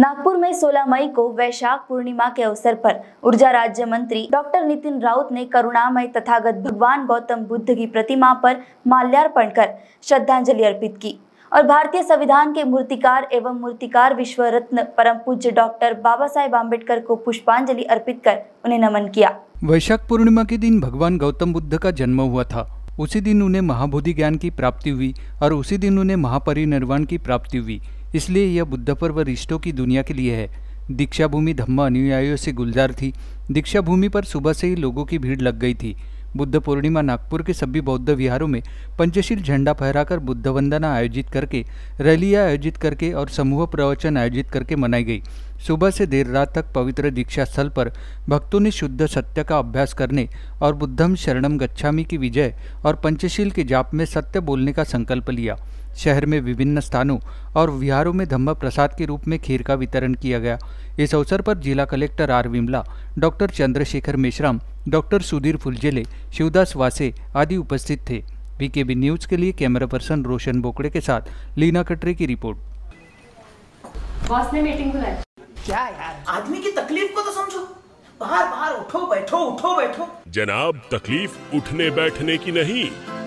नागपुर में 16 मई को वैशाख पूर्णिमा के अवसर पर ऊर्जा राज्य मंत्री डॉक्टर नितिन राउत ने करुणामय तथागत भगवान गौतम बुद्ध की प्रतिमा पर माल्यार्पण कर श्रद्धांजलि अर्पित की और भारतीय संविधान के मूर्तिकार एवं मूर्तिकार विश्व रत्न परम पूज्य डॉक्टर बाबा साहेब आम्बेडकर को पुष्पांजलि अर्पित कर उन्हें नमन किया वैशाख पूर्णिमा के दिन भगवान गौतम बुद्ध का जन्म हुआ था उसी दिन उन्हें महाबोधि ज्ञान की प्राप्ति हुई और उसी दिन उन्हें महापरिनिर्वाण की प्राप्ति हुई इसलिए यह बुद्ध पर्व रिश्तों की दुनिया के लिए है दीक्षा भूमि धम्म अनुयायियों से गुलजार थी दीक्षा भूमि पर सुबह से ही लोगों की भीड़ लग गई थी बुद्ध पूर्णिमा नागपुर के सभी बौद्ध विहारों में पंचशील झंडा फहराकर बुद्ध वंदना आयोजित करके रैलियाँ आयोजित करके और समूह प्रवचन आयोजित करके मनाई गई सुबह से देर रात तक पवित्र दीक्षा स्थल पर भक्तों ने शुद्ध सत्य का अभ्यास करने और बुद्धम शरणम गच्छामी की विजय और पंचशील के जाप में सत्य बोलने का संकल्प लिया शहर में विभिन्न स्थानों और विहारों में धम्म प्रसाद के रूप में खीर का वितरण किया गया इस अवसर पर जिला collector R Vimala doctor Chandrashekhar Meshram doctor Sudhir Fuljele Shivdas Wase आदि उपस्थित थे वीकेबी न्यूज के लिए कैमरा पर्सन रोशन बोकड़े के साथ लीना कटरे की रिपोर्ट बॉस ने मीटिंग बुलाई क्या यार आदमी की तकलीफ को तो समझो बाहर बाहर उठो बैठो उठो बैठो जनाब तकलीफ उठने बैठने की नहीं